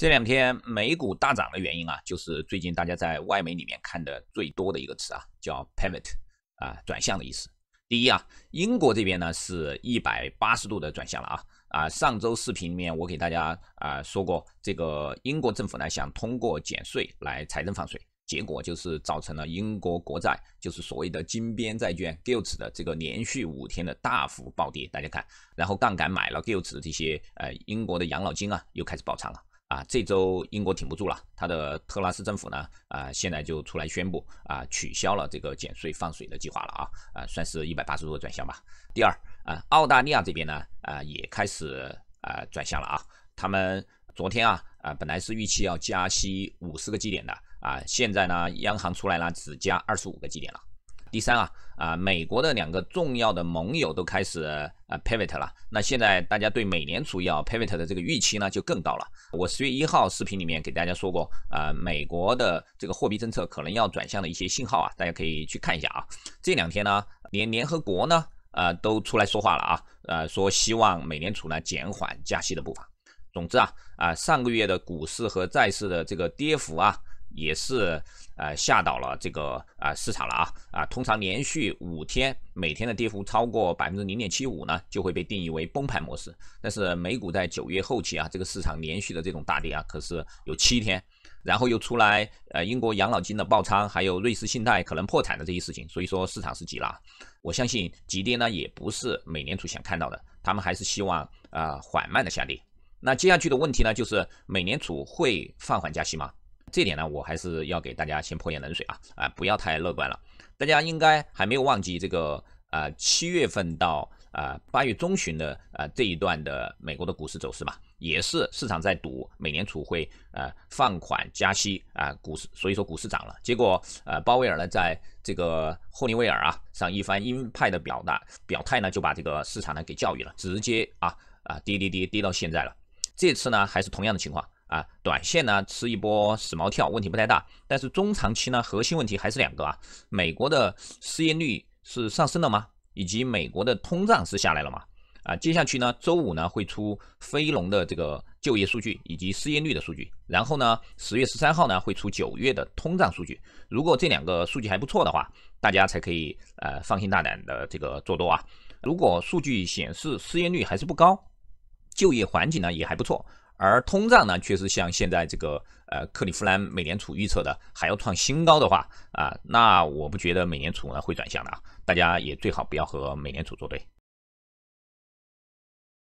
这两天美股大涨的原因啊，就是最近大家在外媒里面看的最多的一个词啊，叫 pivot 啊，转向的意思。第一啊，英国这边呢是180度的转向了啊啊，上周视频里面我给大家啊说过，这个英国政府呢想通过减税来财政放水，结果就是造成了英国国债就是所谓的金边债券 gilt 的这个连续五天的大幅暴跌。大家看，然后杠杆买了 gilt 的这些呃英国的养老金啊，又开始爆仓了。啊，这周英国挺不住了，他的特拉斯政府呢，啊，现在就出来宣布啊，取消了这个减税放水的计划了啊，啊，算是一百八十度的转向吧。第二啊，澳大利亚这边呢，啊，也开始啊转向了啊，他们昨天啊，啊，本来是预期要加息五十个基点的啊，现在呢，央行出来呢，只加二十五个基点了。第三啊啊，美国的两个重要的盟友都开始啊 pivot 了，那现在大家对美联储要 pivot 的这个预期呢就更高了。我十月一号视频里面给大家说过，啊，美国的这个货币政策可能要转向的一些信号啊，大家可以去看一下啊。这两天呢，连联合国呢，呃，都出来说话了啊，呃，说希望美联储呢减缓加息的步伐。总之啊，啊，上个月的股市和债市的这个跌幅啊。也是呃吓倒了这个啊市场了啊啊通常连续五天每天的跌幅超过百分之零点七五呢就会被定义为崩盘模式。但是美股在九月后期啊这个市场连续的这种大跌啊可是有七天，然后又出来呃英国养老金的爆仓，还有瑞士信贷可能破产的这些事情，所以说市场是急了。我相信急跌呢也不是美联储想看到的，他们还是希望啊缓慢的下跌。那接下去的问题呢就是美联储会放缓加息吗？这点呢，我还是要给大家先泼点冷水啊啊，不要太乐观了。大家应该还没有忘记这个呃，七月份到啊八月中旬的呃这一段的美国的股市走势吧？也是市场在赌美联储会呃放款加息啊，股市所以说股市涨了。结果呃鲍威尔呢在这个霍尼韦尔啊上一番鹰派的表达表态呢，就把这个市场呢给教育了，直接啊啊跌跌跌跌到现在了。这次呢还是同样的情况。啊，短线呢吃一波死毛跳问题不太大，但是中长期呢核心问题还是两个啊：美国的失业率是上升了吗？以及美国的通胀是下来了吗？啊，接下去呢周五呢会出非农的这个就业数据以及失业率的数据，然后呢十月十三号呢会出九月的通胀数据。如果这两个数据还不错的话，大家才可以呃放心大胆的这个做多啊。如果数据显示失业率还是不高，就业环境呢也还不错。而通胀呢，确实像现在这个呃，克利夫兰美联储预测的还要创新高的话啊，那我不觉得美联储呢会转向的啊，大家也最好不要和美联储作对。